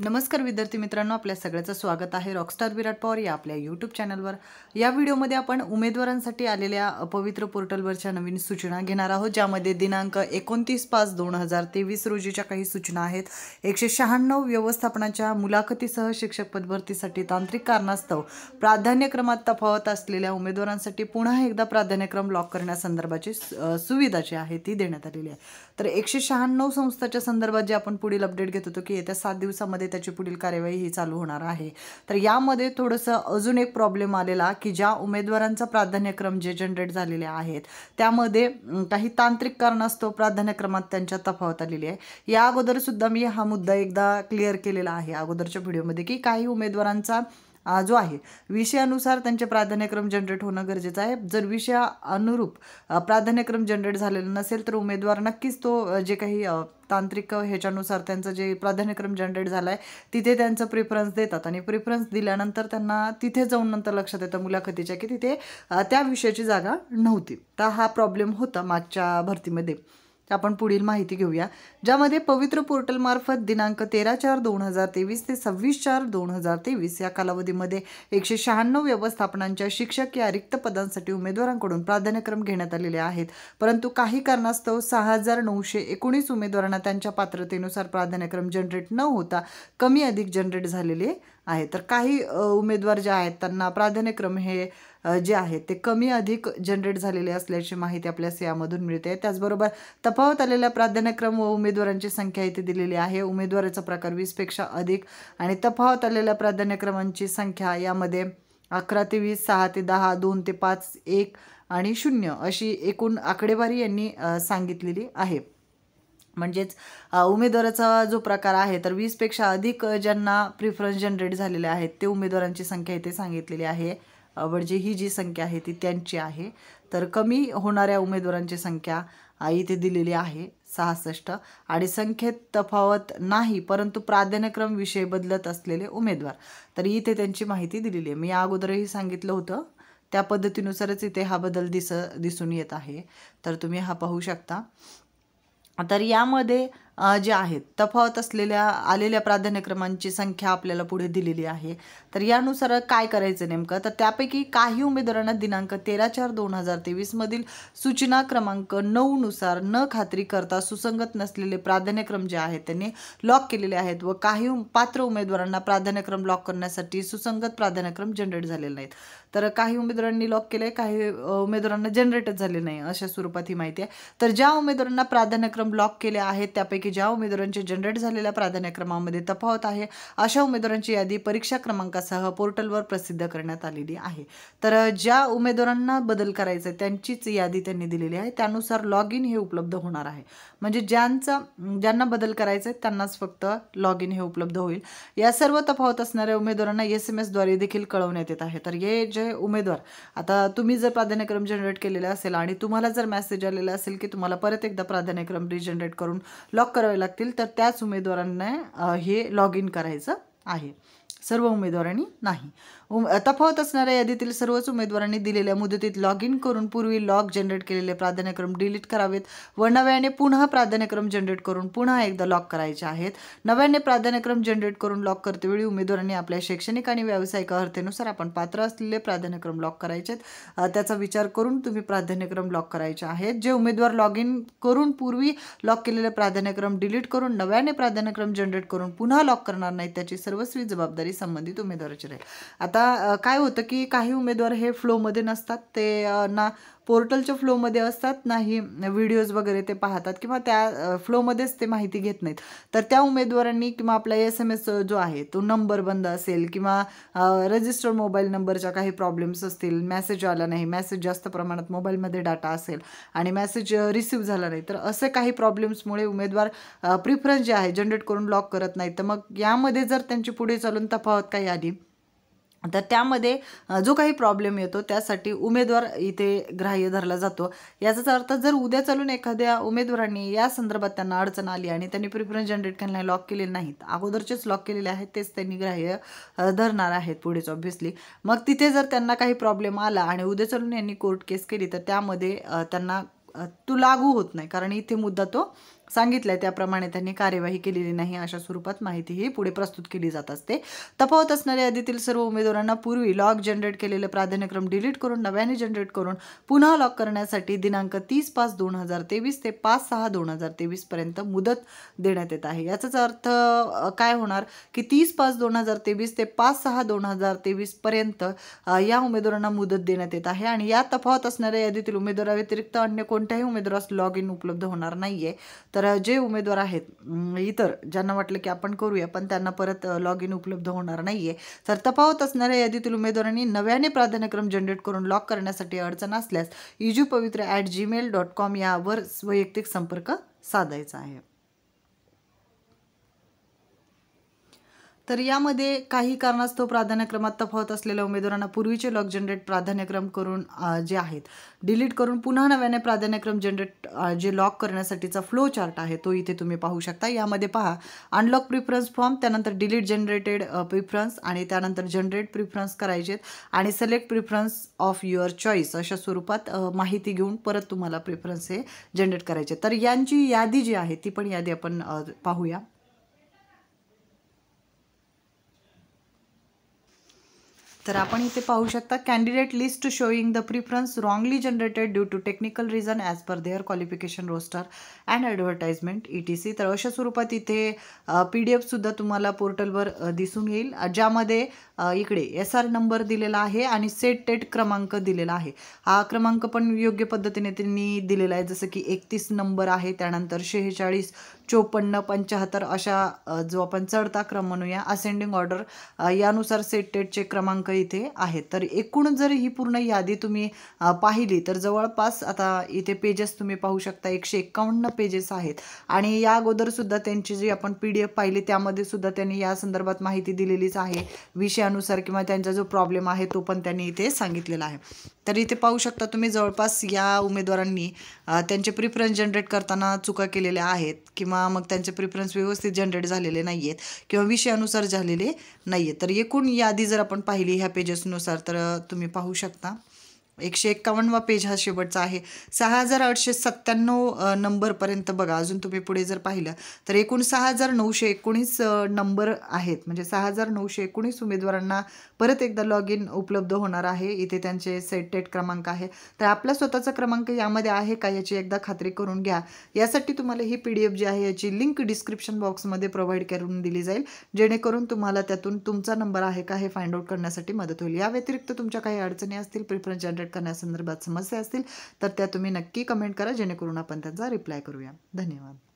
नमस्कार विद्यार्थी मित्रांनो आपल्या सगळ्याचं स्वागत आहे रॉकस्टार विराट पवार या आपल्या यूट्यूब चॅनलवर या व्हिडिओमध्ये आपण उमेदवारांसाठी आलेल्या पवित्र पोर्टलवरच्या नवीन सूचना घेणार आहोत ज्यामध्ये दिनांक एकोणतीस पाच दोन हजार तेवीस रोजीच्या काही सूचना आहेत एकशे शहाण्णव व्यवस्थापनाच्या मुलाखतीसह शिक्षक पदभरतीसाठी तांत्रिक कारणास्तव प्राधान्यक्रमात तफावत असलेल्या उमेदवारांसाठी पुन्हा एकदा प्राधान्यक्रम लॉक करण्यासंदर्भाची सुविधा जी आहे ती देण्यात आलेली आहे तर एकशे शहाण्णव संस्थाच्या संदर्भात जे आपण पुढील अपडेट घेत होतो की येत्या सात दिवसामध्ये कोर्टामध्ये त्याची पुढील कार्यवाही ही चालू होणार आहे तर यामध्ये थोडंसं अजून एक प्रॉब्लेम आलेला की ज्या उमेदवारांचा प्राधान्यक्रम जे जनरेट झालेले आहेत त्यामध्ये काही तांत्रिक कारणास्तव प्राधान्यक्रमात त्यांच्या तफावत आलेली आहे या अगोदरसुद्धा मी हा मुद्दा एकदा क्लिअर केलेला आहे अगोदरच्या व्हिडिओमध्ये की काही उमेदवारांचा जो आहे विषयानुसार त्यांचे प्राधान्यक्रम जनरेट होणं गरजेचं आहे जर विषया अनुरूप प्राधान्यक्रम जनरेट झालेला नसेल तर उमेदवार नक्कीच तो जे काही तांत्रिक ह्याच्यानुसार त्यांचं जे प्राधान्यक्रम जनरेट झाला आहे तिथे त्यांचं प्रिफरन्स देतात आणि प्रिफरन्स दिल्यानंतर त्यांना तिथे जाऊन नंतर लक्षात येतं मुलाखतीच्या की तिथे त्या विषयाची जागा नव्हती तर हा प्रॉब्लेम होता मागच्या भरतीमध्ये आपण पुढील माहिती घेऊया ज्यामध्ये पवित्र पोर्टलमार्फत दिनांक तेरा चार दोन हजार तेवीस ते सव्वीस चार दोन हजार तेवीस या कालावधीमध्ये एकशे शहाण्णव व्यवस्थापनांच्या शिक्षक या रिक्त पदांसाठी उमेदवारांकडून प्राधान्यक्रम घेण्यात आलेले आहेत परंतु काही कारणास्तव सहा हजार नऊशे एकोणीस उमेदवारांना त्यांच्या पात्रतेनुसार प्राधान्यक्रम जनरेट न होता कमी अधिक जनरेट झालेले आहे तर काही उमेदवार जे आहेत त्यांना प्राधान्यक्रम हे जे आहेत ते कमी अधिक जनरेट झालेले असल्याची माहिती आपल्या यामधून मिळते त्याचबरोबर तफावत आलेल्या प्राधान्यक्रम व उमेदवारांची संख्या इथे दिलेली आहे उमेदवाराचा प्रकार वीसपेक्षा अधिक आणि तफावत आलेल्या प्राधान्यक्रमांची संख्या यामध्ये अकरा ते वीस सहा ते दहा दोन ते पाच एक आणि शून्य अशी एकूण आकडेवारी यांनी सांगितलेली आहे म्हणजेच उमेदवाराचा जो प्रकार आहे तर वीसपेक्षा अधिक ज्यांना प्रिफरन्स जनरेट झालेले आहेत ते उमेदवारांची संख्या इथे सांगितलेली आहे म्हणजे ही जी संख्या आहे ती त्यांची आहे तर कमी होणाऱ्या उमेदवारांची संख्या इथे दिलेली आहे सहासष्ट आणि संख्येत तफावत नाही परंतु प्राधान्यक्रम विषय बदलत असलेले उमेदवार तर इथे त्यांची माहिती दिलेली आहे मी अगोदरही सांगितलं होतं त्या पद्धतीनुसारच इथे हा बदल दिस दिसून येत आहे तर तुम्ही हा पाहू शकता तर यामध्ये जे आहेत तफावत असलेल्या आलेल्या प्राधान्यक्रमांची संख्या आपल्याला पुढे दिलेली आहे तर यानुसार काय करायचं नेमकं तर त्यापैकी काही उमेदवारांना दिनांक तेरा चार दोन हजार तेवीसमधील सूचना क्रमांक नऊनुसार न खात्री करता सुसंगत नसलेले प्राधान्यक्रम जे आहेत त्यांनी लॉक केलेले आहेत व काही पात्र उमेदवारांना प्राधान्यक्रम लॉक करण्यासाठी सुसंगत प्राधान्यक्रम जनरेट झालेले नाहीत तर काही उमेदवारांनी लॉक केले काही उमेदवारांना जनरेटच झाले नाही अशा स्वरूपात ही माहिती आहे तर ज्या उमेदवारांना प्राधान्यक्रम लॉक केले आहेत त्यापैकी ज्या उमेदवारांचे जनरेट झालेल्या प्राधान्यक्रमामध्ये तफावत आहे अशा उमेदवारांची यादी परीक्षा क्रमांकासह पोर्टलवर प्रसिद्ध करण्यात आलेली आहे तर ज्या उमेदवारांना बदल करायचा त्यांचीच यादी त्यांनी दिलेली आहे त्यानुसार लॉग इन हे उपलब्ध होणार आहे म्हणजे ज्यांचा ज्यांना बदल करायचं आहे त्यांनाच फक्त लॉग इन हे उपलब्ध होईल या सर्व तफावत असणाऱ्या उमेदवारांना एस एम एसद्वारे देखील कळवण्यात येत आहे तर हे जे उमेदवार आता तुम्ही जर प्राधान्यक्रम जनरेट केलेला असेल आणि तुम्हाला जर मेसेज आलेला असेल की तुम्हाला परत एकदा प्राधान्यक्रम रिजनरेट करून लॉक करावे लागतील तर त्याच उमेदवारांना हे लॉग इन करायचं आहे सर्व उमेदवारांनी नाही उम तफावत असणाऱ्या यादीतील सर्वच उमेदवारांनी दिलेल्या मुदतीत लॉग इन करून पूर्वी लॉग जनरेट केलेले प्राधान्यक्रम डिलीट करावेत व नव्याने पुन्हा प्राधान्यक्रम जनरेट करून पुन्हा एकदा लॉक करायचे आहेत नव्याने प्राधान्यक्रम जनरेट करून लॉक करतेवेळी उमेदवारांनी आपल्या शैक्षणिक आणि व्यावसायिक अर्थेनुसार आपण पात्र असलेले प्राधान्यक्रम लॉक करायचे आहेत त्याचा विचार करून तुम्ही प्राधान्यक्रम लॉक करायचे आहेत जे उमेदवार लॉग इन करून पूर्वी लॉक केलेले प्राधान्यक्रम डिलीट करून नव्याने प्राधान्यक्रम जनरेट करून पुन्हा लॉक करणार नाहीत त्याची सर्वस्वी जबाबदारी संबंधित उमेदवाराची राहील आता काय होतं की काही उमेदवार हे फ्लोमध्ये नसतात ते ना पोर्टलच्या फ्लोमध्ये असतात नाही व्हिडिओज वगैरे ते पाहतात किंवा त्या फ्लोमध्येच ते माहिती घेत नाहीत तर त्या उमेदवारांनी किंवा आपला एस एम एस जो आहे तो नंबर बंद असेल किंवा रजिस्टर्ड मोबाईल नंबरच्या काही प्रॉब्लेम्स असतील मॅसेज आला नाही मॅसेज जास्त प्रमाणात मोबाईलमध्ये डाटा असेल आणि मॅसेज रिसिव्ह झाला नाही तर असे काही प्रॉब्लेम्समुळे उमेदवार प्रिफरन्स जे आहे जनरेट करून लॉक करत नाही तर मग यामध्ये जर त्यांची पुढे चालून तफावत काही आली तर त्यामध्ये जो काही प्रॉब्लेम येतो त्यासाठी उमेदवार इथे ग्राह्य धरला जातो याचाच अर्थ जर उद्या चालून एखाद्या उमेदवारांनी या संदर्भात त्यांना अडचण आली आणि त्यांनी प्रिफरन्स जनरेट नाही लॉक केलेले नाहीत अगोदरचेच लॉक केलेले आहेत तेच त्यांनी ग्राह्य धरणार आहेत पुढेच ऑब्व्हियसली मग तिथे जर त्यांना काही प्रॉब्लेम आला आणि उद्या चालून यांनी कोर्ट केस केली तर त्यामध्ये त्यांना तो लागू होत नाही कारण इथे मुद्दा तो सांगितलं त्याप्रमाणे त्यांनी कार्यवाही केलेली नाही अशा स्वरूपात माहितीही पुढे प्रस्तुत केली जात असते तफावत असणाऱ्या यादीतील सर्व उमेदवारांना पूर्वी लॉग जनरेट केलेले प्राधान्यक्रम डिलीट करून नव्याने जनरेट करून पुन्हा लॉक करण्यासाठी दिनांक तीस पाच दोन हजार तेवीस ते पाच सहा दोन हजार तेवीसपर्यंत मुदत देण्यात येत आहे याचाच अर्थ काय होणार की तीस पाच दोन हजार तेवीस ते पाच सहा दोन हजार तेवीसपर्यंत या उमेदवारांना मुदत देण्यात येत आहे आणि या तफावत असणाऱ्या यादीतील उमेदवाराव्यतिरिक्त अन्य कोणत्याही उमेदवारास लॉग इन उपलब्ध होणार नाही आहे तर तर जे उमेदवार आहेत इतर ज्यांना वाटलं की आपण करूया पण त्यांना परत लॉग इन उपलब्ध होणार नाही आहे तर तपावत असणाऱ्या यादीतील उमेदवारांनी नव्याने प्राधान्यक्रम जनरेट करून लॉक करण्यासाठी अडचण असल्यास इजू पवित्र ॲट जीमेल डॉट कॉम यावर वैयक्तिक संपर्क साधायचा आहे तर यामध्ये काही कारणास्तव प्राधान्यक्रमात तफावत असलेल्या उमेदवारांना पूर्वीचे लॉक जनरेट प्राधान्यक्रम करून जे आहेत डिलीट करून पुन्हा नव्याने प्राधान्यक्रम जनरेट जे लॉक करण्यासाठीचा फ्लो चार्ट आहे तो इथे तुम्ही पाहू शकता यामध्ये पहा अनलॉक प्रिफरन्स फॉर्म त्यानंतर डिलीट जनरेटेड प्रिफरन्स आणि त्यानंतर जनरेट प्रिफरन्स करायचेत आणि select preference of your choice अशा स्वरूपात माहिती घेऊन परत तुम्हाला प्रिफरन्स हे जनरेट करायचे तर यांची यादी जी आहे ती पण यादी आपण पाहूया तर आपण इथे पाहू शकता candidate list showing the preference wrongly generated due to technical reason as per their qualification roster and advertisement E T C तर अशा स्वरूपात इथे पी डी एफसुद्धा तुम्हाला पोर्टलवर दिसून येईल ज्यामध्ये इकडे एस आर नंबर दिलेला आहे आणि सेट टेट क्रमांक दिलेला आहे हा क्रमांक पण योग्य पद्धतीने त्यांनी दिलेला आहे जसं की एकतीस नंबर आहे त्यानंतर शेहेचाळीस चोपन्न पंच्याहत्तर अशा जो आपण चढता क्रम म्हणूया असेंडिंग ऑर्डर यानुसार सेटेडचे क्रमांक इथे आहेत तर एकूण जर ही पूर्ण यादी तुम्ही पाहिली तर जवळपास आता इथे पेजेस तुम्ही पाहू शकता एकशे एकावन्न पेजेस आहेत आणि या अगोदरसुद्धा त्यांची जी आपण पी डी एफ पाहिली त्यामध्ये सुद्धा त्यांनी या संदर्भात माहिती दिलेलीच आहे विषयानुसार किंवा त्यांचा जो प्रॉब्लेम आहे तो पण त्यांनी इथे सांगितलेला आहे तर इथे पाहू शकता तुम्ही जवळपास या उमेदवारांनी त्यांचे प्रिफरन्स जनरेट करताना चुका केलेल्या आहेत किंवा किंवा मग त्यांचे प्रिफरन्स व्यवस्थित जनरेट झालेले नाही आहेत किंवा विषयानुसार झालेले नाही आहेत तर एकूण यादी जर आपण पाहिली ह्या पेजेसनुसार तर तुम्ही पाहू शकता एकशे एक्कावन्नवा पेज हा शेवटचा आहे सहा हजार आठशे सत्त्याण्णव नंबरपर्यंत बघा अजून तुम्ही पुढे जर पाहिलं तर एकूण सहा हजार नऊशे एकोणीस नंबर आहेत म्हणजे सहा हजार नऊशे एकोणीस उमेदवारांना परत एकदा लॉग इन उपलब्ध होणार आहे इथे त्यांचे टेट क्रमांक आहे तर आपला स्वतःचा क्रमांक यामध्ये आहे का याची एकदा खात्री करून घ्या यासाठी तुम्हाला ही पी डी एफ जी आहे याची लिंक डिस्क्रिप्शन बॉक्समध्ये प्रोव्हाइड करून दिली जाईल जेणेकरून तुम्हाला त्यातून तुमचा नंबर आहे का हे फाइंड आउट करण्यासाठी मदत होईल या व्यतिरिक्त तुमच्या काही अडचणी असतील प्रिफरन्स जनरेट करण्यासंदर्भात समस्या असतील तर त्या तुम्ही नक्की कमेंट करा जेणेकरून आपण त्यांचा रिप्लाय करूया धन्यवाद